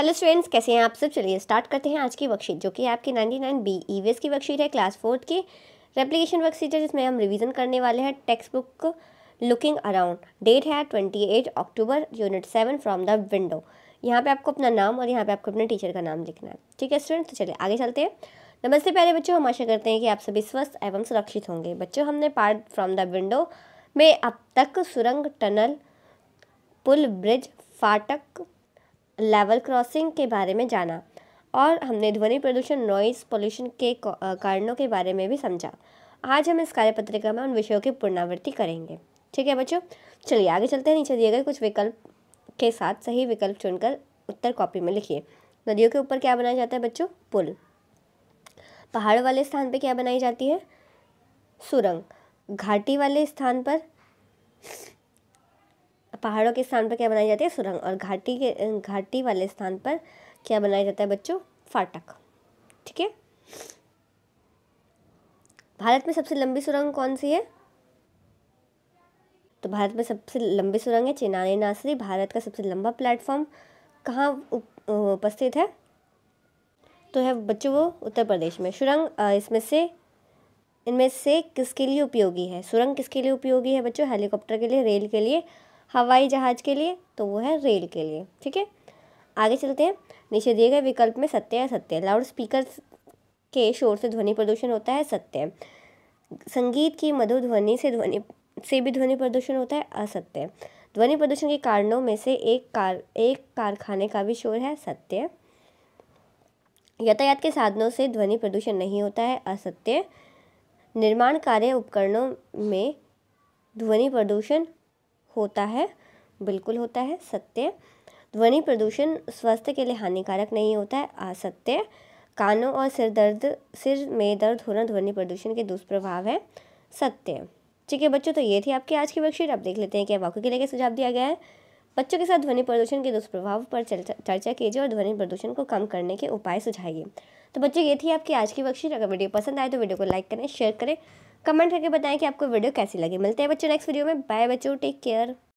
hello students कैसे हैं आप सब चलिए स्टार्ट करते हैं आज की वर्कशीट जो कि आपकी nine B E V S की वर्कशीट है क्लास फोर्थ की रेप्लीकेशन वर्कशीट है जिसमें हम रिवीजन करने वाले हैं textbook looking around date है twenty eight October unit seven from the window यहाँ पे आपको अपना नाम और यहाँ पे आपको अपने टीचर का नाम लिखना है ठीक है स्टूडेंट्स तो चलिए आगे चलते हैं नमस्ते पहले बच्चों हम आशा करते हैं कि आप सभी स्वस्थ एवं सुरक्षित होंगे बच्चों हमने पार्ट फ्रॉम द विंडो में अब तक सुरंग टनल पुल ब्रिज फाटक लेवल क्रॉसिंग के बारे में जाना और हमने ध्वनि प्रदूषण नॉइस पोल्यूशन के कारणों के बारे में भी समझा आज हम इस कार्य पत्रिका में उन विषयों की पुनरावृत्ति करेंगे ठीक है बच्चों चलिए आगे चलते हैं नीचे दिए गए कुछ विकल्प के साथ सही विकल्प चुनकर उत्तर कॉपी में लिखिए नदियों के ऊपर क्या बनाया जाता है बच्चों पुल पहाड़ वाले स्थान पर क्या बनाई जाती है सुरंग घाटी वाले स्थान पर पहाड़ों के स्थान पर क्या बनाई जाती है सुरंग और घाटी के घाटी वाले स्थान पर क्या बनाया जाता है बच्चों फाटक ठीक है भारत में सबसे लंबी सुरंग कौन सी है तो भारत में सबसे लंबी सुरंग है चेनानी नासरी भारत का सबसे लंबा प्लेटफॉर्म कहाँ उपस्थित है तो है बच्चों वो उत्तर प्रदेश में सुरंग इसमें से इनमें से किसके लिए उपयोगी है सुरंग किसके लिए उपयोगी है बच्चों हेलीकॉप्टर के लिए रेल के लिए हवाई जहाज़ के लिए तो वो है रेल के लिए ठीक है आगे चलते हैं नीचे दिए गए विकल्प में सत्य है सत्य लाउड स्पीकर के शोर से ध्वनि प्रदूषण होता है सत्य संगीत की मधुर ध्वनि से ध्वनि से भी ध्वनि प्रदूषण होता है असत्य ध्वनि प्रदूषण के कारणों में से एक कार एक कारखाने का भी शोर है सत्य यातायात के साधनों से ध्वनि प्रदूषण नहीं होता है असत्य निर्माण कार्य उपकरणों में ध्वनि प्रदूषण होता है बिल्कुल होता है सत्य ध्वनि प्रदूषण स्वास्थ्य के लिए हानिकारक नहीं होता है असत्य कानों और सिर दर्द सिर में दर्द होना ध्वनि प्रदूषण के दुष्प्रभाव है सत्य ठीक है बच्चों तो ये थी आपकी आज की वर्कशीट आप देख लेते हैं कि वाक्य के लिए सुझाव दिया गया है बच्चों के साथ ध्वनि प्रदूषण के दुष्प्रभाव पर चर्चा कीजिए और ध्वनि प्रदूषण को कम करने के उपाय सुझाइए तो बच्चों ये थी आपकी आज की वर्कशीट अगर वीडियो पसंद आए तो वीडियो को लाइक करें शेयर करें कमेंट करके बताएं कि आपको वीडियो कैसी लगी मिलते हैं बच्चों नेक्स्ट वीडियो में बाय बच्चों टेक केयर